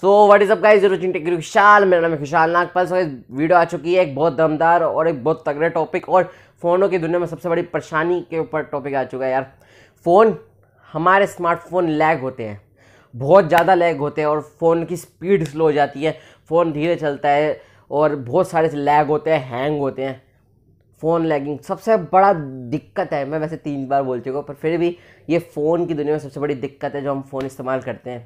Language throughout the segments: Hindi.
so what is up Vishal मेरा नाम है विशाल नागपाल सो वीडियो आ चुकी है एक बहुत दमदार और एक बहुत तगड़े टॉपिक और फ़ोनों की दुनिया में सबसे बड़ी परेशानी के ऊपर टॉपिक आ चुका है यार फ़ोन हमारे स्मार्टफोन लैग होते हैं बहुत ज़्यादा लैग होते हैं और फ़ोन की स्पीड स्लो हो जाती है फ़ोन धीरे चलता है और बहुत सारे लैग होते हैं हैंग होते हैं फ़ोन लैगिंग सबसे बड़ा दिक्कत है मैं वैसे तीन बार बोल चुका हूँ पर फिर भी ये फ़ोन की दुनिया में सबसे बड़ी दिक्कत है जो हम फ़ोन इस्तेमाल करते हैं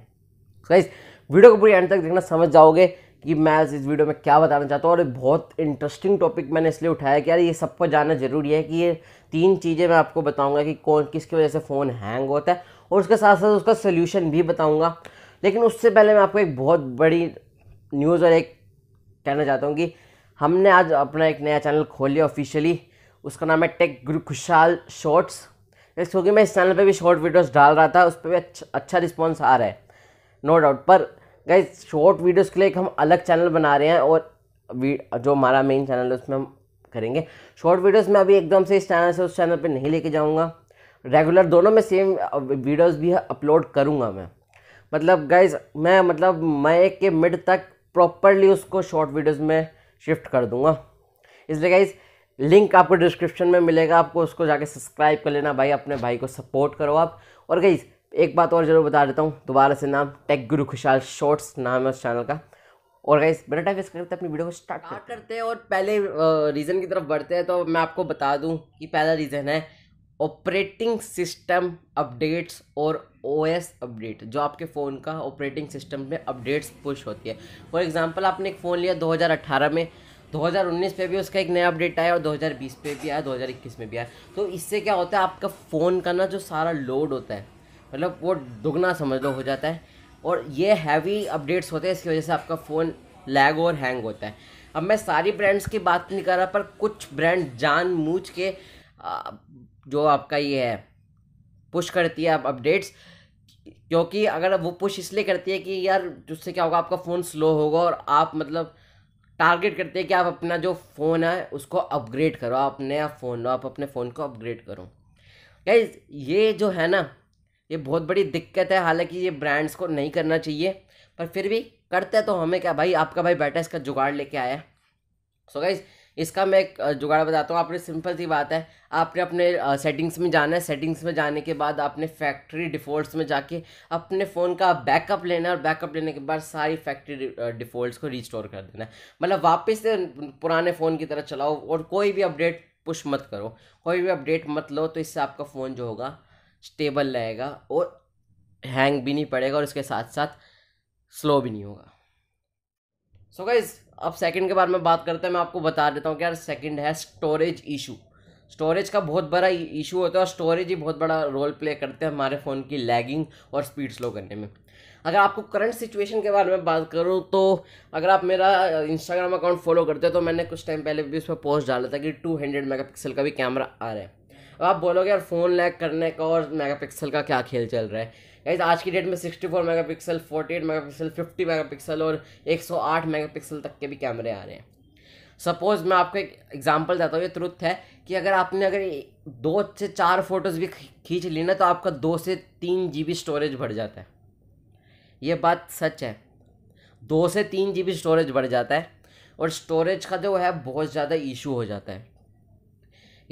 वीडियो को पूरी एंड तक देखना समझ जाओगे कि मैं इस वीडियो में क्या बताना चाहता हूँ और बहुत इंटरेस्टिंग टॉपिक मैंने इसलिए उठाया कि यार ये सबको जानना जरूरी है कि ये तीन चीज़ें मैं आपको बताऊँगा कि कौन किसकी वजह से फ़ोन हैंग होता है और उसके साथ साथ उसका सोल्यूशन भी बताऊँगा लेकिन उससे पहले मैं आपको एक बहुत बड़ी न्यूज़ और एक कहना चाहता हूँ कि हमने आज अपना एक नया चैनल खोल लिया ऑफिशियली उसका नाम है टेक गुरु खुशहाल शॉर्ट्स क्योंकि मैं इस चैनल पे भी शॉर्ट वीडियोस डाल रहा था उस पर भी अच्छा अच्छा रिस्पॉन्स आ रहा है नो no डाउट पर गाइज शॉर्ट वीडियोस के लिए एक हम अलग चैनल बना रहे हैं और जो हमारा मेन चैनल है उसमें हम करेंगे शॉर्ट वीडियोस में अभी एकदम से इस चैनल से उस चैनल पे नहीं लेके जाऊँगा रेगुलर दोनों में सेम वीडियोस भी अपलोड करूँगा मैं मतलब गाइज मैं मतलब मई के मिड तक प्रॉपरली उसको शॉर्ट वीडियोज़ में शिफ्ट कर दूँगा इसलिए गाइज लिंक आपको डिस्क्रिप्शन में मिलेगा आपको उसको जाके सब्सक्राइब कर लेना भाई अपने भाई को सपोर्ट करो आप और गाइज एक बात और ज़रूर बता देता हूँ दोबारा से नाम टेक गुरु खुशहाल शॉर्ट्स नाम है उस चैनल का और गाइस बिना टाइम वेस्ट तो करते अपनी वीडियो को स्टार्ट करते, करते हैं और पहले रीज़न की तरफ बढ़ते हैं तो मैं आपको बता दूं कि पहला रीज़न है ऑपरेटिंग सिस्टम अपडेट्स और ओएस अपडेट जो आपके फ़ोन का ऑपरेटिंग सिस्टम में अपडेट्स पुश होती है फॉर एग्जांपल आपने एक फ़ोन लिया 2018 में 2019 पे भी उसका एक नया अपडेट आया और 2020 पे भी आया 2021 में भी आया तो इससे क्या होता है आपका फ़ोन का ना जो सारा लोड होता है मतलब वो दुगना समझ लो हो जाता है और ये हैवी अपडेट्स होते हैं इसकी वजह से आपका फ़ोन लैग और हैंग होता है अब मैं सारी ब्रांड्स की बात नहीं कर रहा पर कुछ ब्रांड जान मूझ के जो आपका ये है पुश करती है आप अपडेट्स क्योंकि अगर वो पुश इसलिए करती है कि यार उससे क्या होगा आपका फ़ोन स्लो होगा और आप मतलब टारगेट करते हैं कि आप अपना जो फ़ोन है उसको अपग्रेड करो आप नया फ़ोन लो आप अपने फ़ोन को अपग्रेड करो क्या ये जो है ना ये बहुत बड़ी दिक्कत है हालांकि ये ब्रांड्स को नहीं करना चाहिए पर फिर भी करते हैं तो हमें क्या भाई आपका भाई बैठा इसका जुगाड़ लेके आया है सो गाइज इसका मैं एक जुगाड़ बताता हूँ आपने सिंपल सी बात है आपने अपने सेटिंग्स में जाना है सेटिंग्स में जाने के बाद आपने फैक्ट्री डिफ़ॉल्ट्स में जाके अपने फ़ोन का बैकअप लेना है और बैकअप लेने के बाद सारी फैक्ट्री डिफ़ॉल्ट्स को रिस्टोर कर देना है मतलब वापस से पुराने फ़ोन की तरह चलाओ और कोई भी अपडेट पुश मत करो कोई भी अपडेट मत लो तो इससे आपका फ़ोन जो होगा स्टेबल रहेगा और हैंग भी नहीं पड़ेगा और इसके साथ साथ स्लो भी नहीं होगा सो गाइज अब सेकंड के बारे में बात करते हैं मैं आपको बता देता हूँ कि यार सेकंड है स्टोरेज इशू स्टोरेज का बहुत बड़ा इशू होता है और स्टोरेज ही बहुत बड़ा रोल प्ले करते हैं हमारे फ़ोन की लैगिंग और स्पीड स्लो करने में अगर आपको करंट सिचुएशन के बारे में बात करूँ तो अगर आप मेरा इंस्टाग्राम अकाउंट फॉलो करते हो तो मैंने कुछ टाइम पहले भी उस पर पोस्ट डाला था कि टू हंड्रेड मेगा पिक्सल का भी कैमरा आ रहा है अब आप बोलोगे यार फ़ोन लैग करने का और मेगापिक्सल का क्या खेल चल रहा है गाइज आज की डेट में 64 मेगापिक्सल 48 मेगापिक्सल 50 मेगापिक्सल और 108 मेगापिक्सल तक के भी कैमरे आ रहे हैं सपोज़ मैं आपको एक एग्जाम्पल देता हूँ ये ट्रुथ है कि अगर आपने अगर दो से चार फ़ोटोज़ भी खींच ली ना तो आपका दो से तीन जी स्टोरेज बढ़ जाता है ये बात सच है दो से तीन जी स्टोरेज बढ़ जाता है और स्टोरेज का जो है बहुत ज़्यादा इशू हो जाता है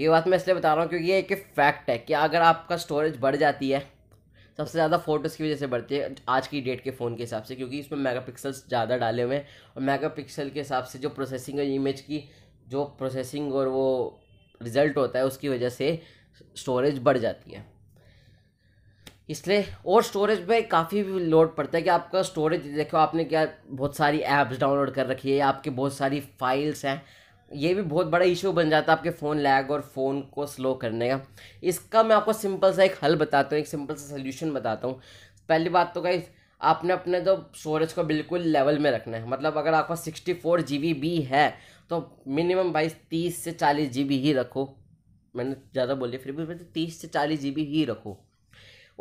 ये बात मैं इसलिए बता रहा हूँ क्योंकि ये एक फैक्ट है कि अगर आपका स्टोरेज बढ़ जाती है सबसे ज़्यादा फ़ोटोज़ की वजह से बढ़ती है आज की डेट के फ़ोन के हिसाब से क्योंकि इसमें मेगा ज़्यादा डाले हुए हैं और मेगा के हिसाब से जो प्रोसेसिंग है इमेज की जो प्रोसेसिंग और वो रिज़ल्ट होता है उसकी वजह से स्टोरेज बढ़ जाती है इसलिए और स्टोरेज पे काफ़ी लोड पड़ता है कि आपका स्टोरेज देखो आपने क्या बहुत सारी ऐप्स डाउनलोड कर रखी है आपके बहुत सारी फाइल्स हैं ये भी बहुत बड़ा इशू बन जाता है आपके फ़ोन लैग और फ़ोन को स्लो करने का इसका मैं आपको सिंपल सा एक हल बताता हूँ एक सिंपल सा सोल्यूशन बताता हूँ पहली बात तो कहीं आपने अपने तो स्टोरेज को बिल्कुल लेवल में रखना है मतलब अगर आपका सिक्सटी फोर जी बी भी है तो मिनिमम भाई तीस से चालीस जी बी ही रखो मैंने ज़्यादा बोली फिर भी मैं तीस से चालीस जी बी ही रखो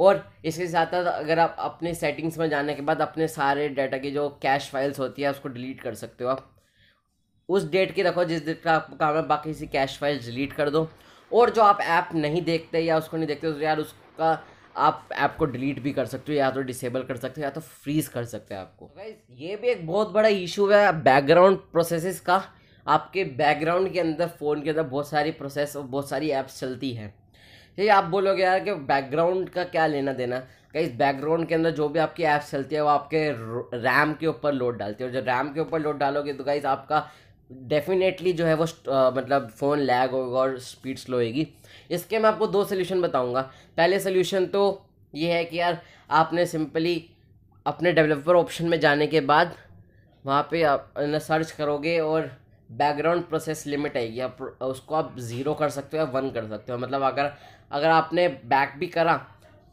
और इसके साथ साथ अगर आप अपने सेटिंग्स में जाने के बाद अपने सारे डाटा की जो कैश फाइल्स होती है उसको डिलीट कर सकते हो आप उस डेट की रखो जिस डेट का आपको काम है बाकी इसी कैश फाइल डिलीट कर दो और जो आप ऐप नहीं देखते या उसको नहीं देखते तो यार उसका आप ऐप को डिलीट भी कर सकते हो या तो डिसेबल कर सकते हो या तो फ्रीज कर सकते हैं आपको तो ये भी एक बहुत बड़ा इशू है बैकग्राउंड प्रोसेसेस का आपके बैकग्राउंड के अंदर फ़ोन के अंदर बहुत सारी प्रोसेस और बहुत सारी ऐप्स चलती हैं ये आप बोलोगे यार कि बैकग्राउंड का क्या लेना देना कहीं बैकग्राउंड के अंदर जो भी आपकी ऐप्स चलती है वो आपके रैम के ऊपर लोड डालती है और जब रैम के ऊपर लोड डालोगे तो गाइज आपका डेफिनेटली जो है वो आ, मतलब फ़ोन लैग होगा और स्पीड स्लो होगी इसके मैं आपको दो सोल्यूशन बताऊँगा पहले सोल्यूशन तो ये है कि यार आपने सिंपली अपने डेवलपर ऑप्शन में जाने के बाद वहाँ पे आप ना सर्च करोगे और बैकग्राउंड प्रोसेस लिमिट आएगी आप उसको आप ज़ीरो कर सकते हो या वन कर सकते हो मतलब अगर अगर आपने बैक भी करा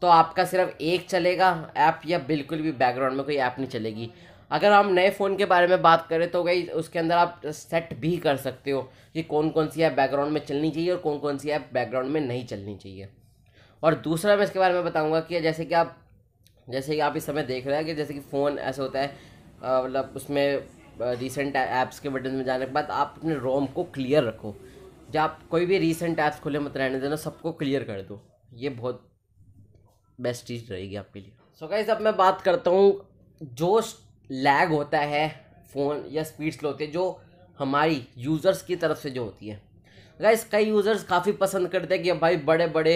तो आपका सिर्फ एक चलेगा ऐप या बिल्कुल भी बैकग्राउंड में कोई ऐप नहीं चलेगी अगर हम नए फ़ोन के बारे में बात करें तो गई उसके अंदर आप सेट भी कर सकते हो कि कौन कौन सी ऐप बैकग्राउंड में चलनी चाहिए और कौन कौन सी ऐप बैकग्राउंड में नहीं चलनी चाहिए और दूसरा मैं इसके बारे में बताऊँगा कि जैसे कि आप जैसे कि आप इस समय देख रहे हैं कि जैसे कि फ़ोन ऐसा होता है मतलब उसमें रिसेंट ऐप्स के बटन में जाने के बाद आप अपने रोम को क्लियर रखो जब आप कोई भी रिसेंट ऐप्स खुले मत रहने देना सबको क्लियर कर दो ये बहुत बेस्ट चीज़ रहेगी आपके लिए सो so गाइज अब मैं बात करता हूँ जो लैग होता है फ़ोन या स्पीड स्लो होती है जो हमारी यूज़र्स की तरफ से जो होती है गाइस कई यूज़र्स काफ़ी पसंद करते हैं कि भाई बड़े बड़े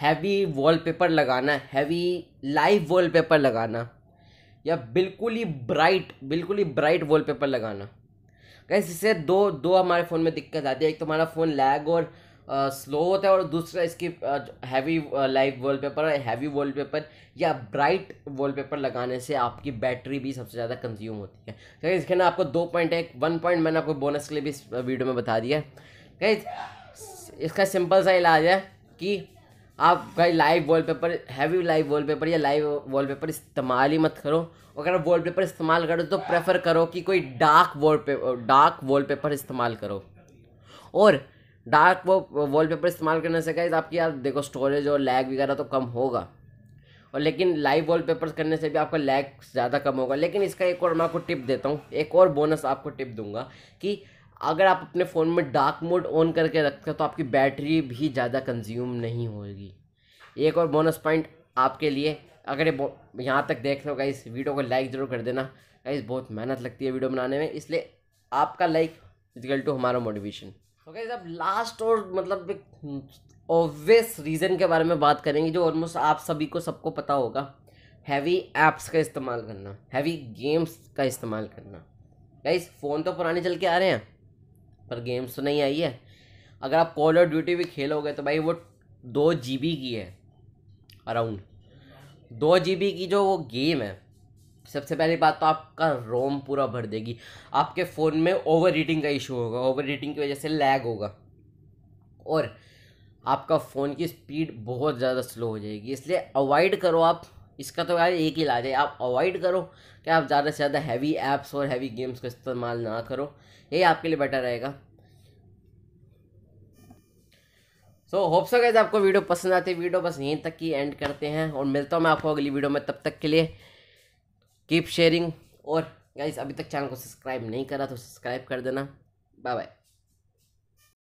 हैवी वॉलपेपर लगाना हैवी लाइव वॉलपेपर लगाना या बिल्कुल ही ब्राइट बिल्कुल ही ब्राइट वॉलपेपर लगाना गैस इससे दो दो हमारे फ़ोन में दिक्कत आती है एक तो हमारा फ़ोन लैग और स्लो होता है और दूसरा इसकी heavy life wallpaper heavy paper या ब्राइट पेपर लगाने से आपकी बैटरी भी सबसे ज़्यादा कंज्यूम होती है कहीं इसके ना आपको दो पॉइंट एक वन पॉइंट मैंने आपको बोनस के लिए भी इस वीडियो में बता दिया है इसका सिंपल सा इलाज है कि आप कहीं live paper heavy live paper या लाइव पेपर इस्तेमाल ही मत करो अगर आप पेपर इस्तेमाल करो तो प्रेफर करो कि कोई डार्क वॉल डार्क पेपर इस्तेमाल करो और डार्क वो वॉलपेपर इस्तेमाल करने से गाइज आपकी यार देखो स्टोरेज और लैग वगैरह तो कम होगा और लेकिन लाइव पेपर करने से भी आपका लैग ज़्यादा कम होगा लेकिन इसका एक और मैं आपको टिप देता हूँ एक और बोनस आपको टिप दूंगा कि अगर आप अपने फ़ोन में डार्क मोड ऑन करके रखते हो तो आपकी बैटरी भी ज़्यादा कंज्यूम नहीं होगी एक और बोनस पॉइंट आपके लिए अगर ये यहाँ तक देख लो गाइस वीडियो को लाइक ज़रूर कर देना गाइस बहुत मेहनत लगती है वीडियो बनाने में इसलिए आपका लाइक इजगल टू हमारा मोटिवेशन तो okay, अब लास्ट और मतलब एक ऑब्वियस रीज़न के बारे में बात करेंगे जो ऑलमोस्ट आप सभी को सबको पता होगा हैवी ऐप्स का इस्तेमाल करना हैवी गेम्स का इस्तेमाल करना गाइस फ़ोन तो पुराने चल के आ रहे हैं पर गेम्स तो नहीं आई है अगर आप कॉल और ड्यूटी भी खेलोगे तो भाई वो दो जी की है अराउंड दो जी की जो वो गेम है सबसे पहली बात तो आपका रोम पूरा भर देगी आपके फ़ोन में ओवर रीडिंग का इशू होगा ओवर रीडिंग की वजह से लैग होगा और आपका फ़ोन की स्पीड बहुत ज़्यादा स्लो हो जाएगी इसलिए अवॉइड करो आप इसका तो यार एक ही इलाज है आप अवॉइड करो कि आप ज़्यादा से ज़्यादा हैवी ऐप्स और हैवी गेम्स का इस्तेमाल ना करो यही आपके लिए बेटर रहेगा सो होप सो आपको वीडियो पसंद आती है वीडियो बस यहीं तक ही एंड करते हैं और मिलता हूँ मैं आपको अगली वीडियो में तब तक के लिए कीप शेयरिंग और गाइज अभी तक चैनल को सब्सक्राइब नहीं करा तो सब्सक्राइब कर देना बाय बाय